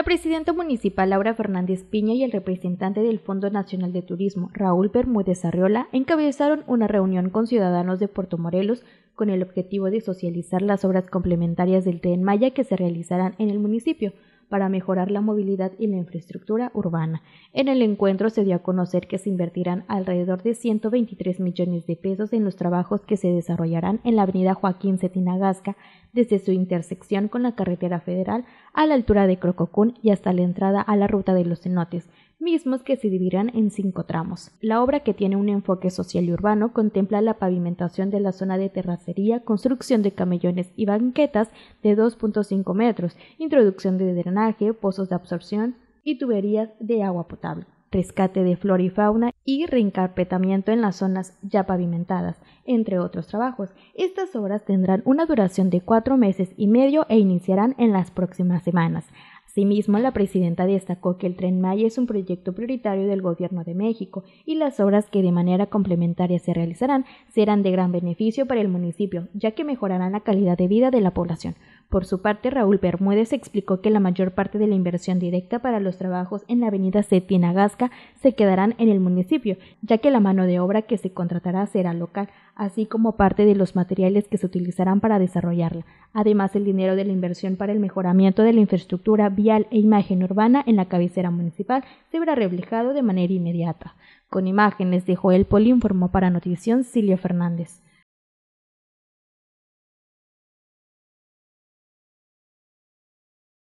La presidenta municipal Laura Fernández Piña y el representante del Fondo Nacional de Turismo, Raúl Bermúdez Arriola, encabezaron una reunión con ciudadanos de Puerto Morelos con el objetivo de socializar las obras complementarias del tren Maya que se realizarán en el municipio, para mejorar la movilidad y la infraestructura urbana. En el encuentro se dio a conocer que se invertirán alrededor de 123 millones de pesos en los trabajos que se desarrollarán en la avenida Joaquín Cetinagasca, desde su intersección con la carretera federal a la altura de Crococún y hasta la entrada a la ruta de los cenotes mismos que se dividirán en cinco tramos. La obra, que tiene un enfoque social y urbano, contempla la pavimentación de la zona de terracería, construcción de camellones y banquetas de 2.5 metros, introducción de drenaje, pozos de absorción y tuberías de agua potable rescate de flora y fauna y reencarpetamiento en las zonas ya pavimentadas, entre otros trabajos. Estas obras tendrán una duración de cuatro meses y medio e iniciarán en las próximas semanas. Asimismo, la presidenta destacó que el Tren Maya es un proyecto prioritario del Gobierno de México y las obras que de manera complementaria se realizarán serán de gran beneficio para el municipio, ya que mejorarán la calidad de vida de la población. Por su parte, Raúl Bermúdez explicó que la mayor parte de la inversión directa para los trabajos en la avenida Agasca se quedarán en el municipio, ya que la mano de obra que se contratará será local, así como parte de los materiales que se utilizarán para desarrollarla. Además, el dinero de la inversión para el mejoramiento de la infraestructura vial e imagen urbana en la cabecera municipal se verá reflejado de manera inmediata. Con imágenes de Joel Poli informó para Notición Silvio Fernández.